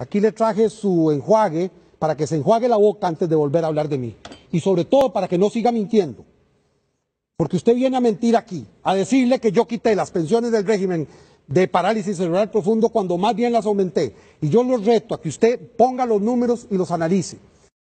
Aquí le traje su enjuague para que se enjuague la boca antes de volver a hablar de mí. Y sobre todo para que no siga mintiendo. Porque usted viene a mentir aquí, a decirle que yo quité las pensiones del régimen de parálisis cerebral profundo cuando más bien las aumenté. Y yo los reto a que usted ponga los números y los analice.